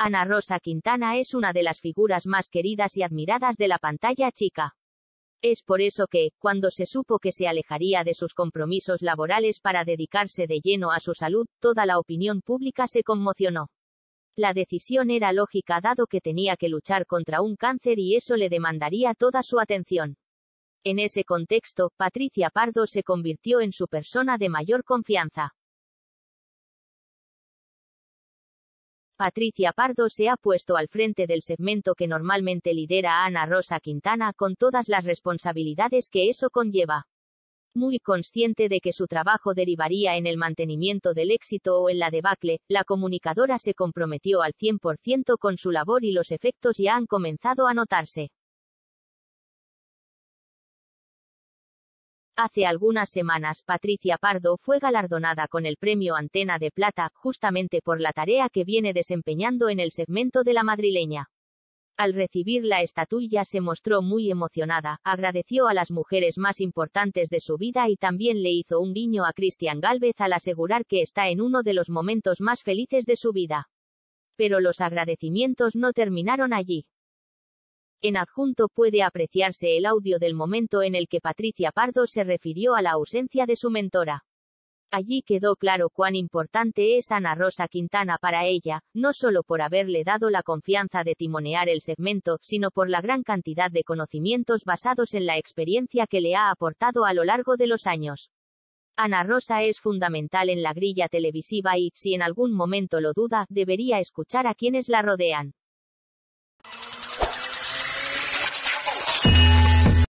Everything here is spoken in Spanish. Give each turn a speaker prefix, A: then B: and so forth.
A: Ana Rosa Quintana es una de las figuras más queridas y admiradas de la pantalla chica. Es por eso que, cuando se supo que se alejaría de sus compromisos laborales para dedicarse de lleno a su salud, toda la opinión pública se conmocionó. La decisión era lógica dado que tenía que luchar contra un cáncer y eso le demandaría toda su atención. En ese contexto, Patricia Pardo se convirtió en su persona de mayor confianza. Patricia Pardo se ha puesto al frente del segmento que normalmente lidera Ana Rosa Quintana con todas las responsabilidades que eso conlleva. Muy consciente de que su trabajo derivaría en el mantenimiento del éxito o en la debacle, la comunicadora se comprometió al 100% con su labor y los efectos ya han comenzado a notarse. Hace algunas semanas Patricia Pardo fue galardonada con el premio Antena de Plata, justamente por la tarea que viene desempeñando en el segmento de la madrileña. Al recibir la estatuilla se mostró muy emocionada, agradeció a las mujeres más importantes de su vida y también le hizo un guiño a Cristian Gálvez al asegurar que está en uno de los momentos más felices de su vida. Pero los agradecimientos no terminaron allí. En adjunto puede apreciarse el audio del momento en el que Patricia Pardo se refirió a la ausencia de su mentora. Allí quedó claro cuán importante es Ana Rosa Quintana para ella, no solo por haberle dado la confianza de timonear el segmento, sino por la gran cantidad de conocimientos basados en la experiencia que le ha aportado a lo largo de los años. Ana Rosa es fundamental en la grilla televisiva y, si en algún momento lo duda, debería escuchar a quienes la rodean.